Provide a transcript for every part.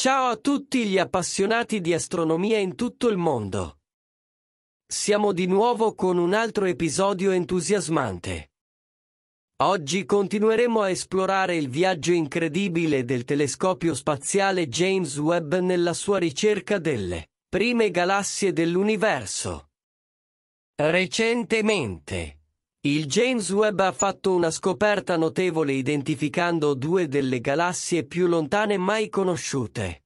Ciao a tutti gli appassionati di astronomia in tutto il mondo. Siamo di nuovo con un altro episodio entusiasmante. Oggi continueremo a esplorare il viaggio incredibile del telescopio spaziale James Webb nella sua ricerca delle prime galassie dell'universo. Recentemente il James Webb ha fatto una scoperta notevole identificando due delle galassie più lontane mai conosciute.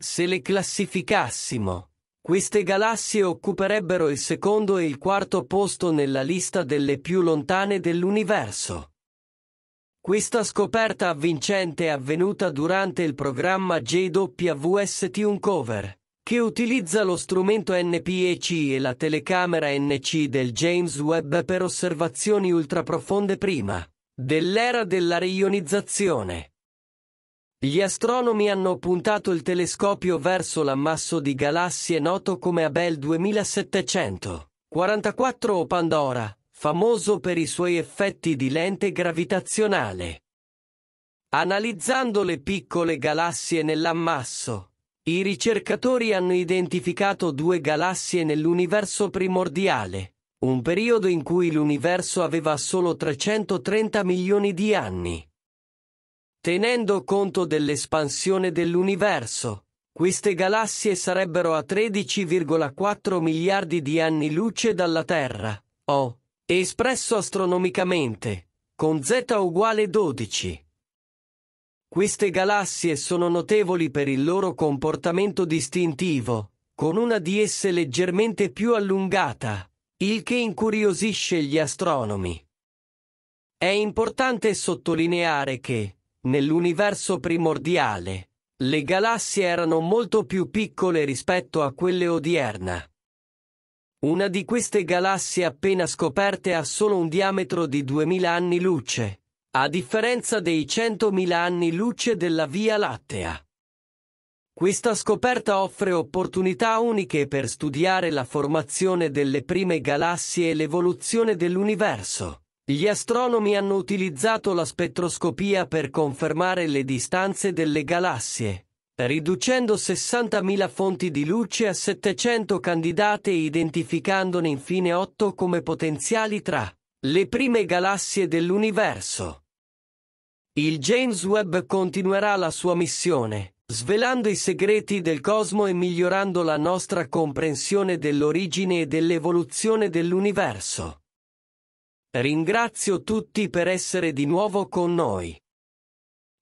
Se le classificassimo, queste galassie occuperebbero il secondo e il quarto posto nella lista delle più lontane dell'universo. Questa scoperta avvincente è avvenuta durante il programma JWST Uncover che utilizza lo strumento NPEC e la telecamera NC del James Webb per osservazioni ultraprofonde prima dell'era della rionizzazione. Gli astronomi hanno puntato il telescopio verso l'ammasso di galassie noto come Abel 2700, 44 o Pandora, famoso per i suoi effetti di lente gravitazionale. Analizzando le piccole galassie nell'ammasso, i ricercatori hanno identificato due galassie nell'universo primordiale, un periodo in cui l'universo aveva solo 330 milioni di anni. Tenendo conto dell'espansione dell'universo, queste galassie sarebbero a 13,4 miliardi di anni luce dalla Terra, o, espresso astronomicamente, con z uguale 12. Queste galassie sono notevoli per il loro comportamento distintivo, con una di esse leggermente più allungata, il che incuriosisce gli astronomi. È importante sottolineare che, nell'universo primordiale, le galassie erano molto più piccole rispetto a quelle odierna. Una di queste galassie appena scoperte ha solo un diametro di 2000 anni luce, a differenza dei 100.000 anni luce della Via Lattea. Questa scoperta offre opportunità uniche per studiare la formazione delle prime galassie e l'evoluzione dell'universo. Gli astronomi hanno utilizzato la spettroscopia per confermare le distanze delle galassie, riducendo 60.000 fonti di luce a 700 candidate e identificandone infine 8 come potenziali tra le prime galassie dell'universo. Il James Webb continuerà la sua missione, svelando i segreti del cosmo e migliorando la nostra comprensione dell'origine e dell'evoluzione dell'universo. Ringrazio tutti per essere di nuovo con noi.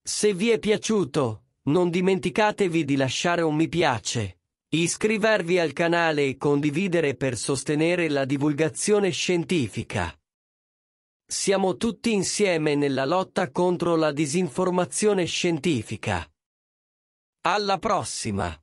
Se vi è piaciuto, non dimenticatevi di lasciare un mi piace, iscrivervi al canale e condividere per sostenere la divulgazione scientifica. Siamo tutti insieme nella lotta contro la disinformazione scientifica. Alla prossima!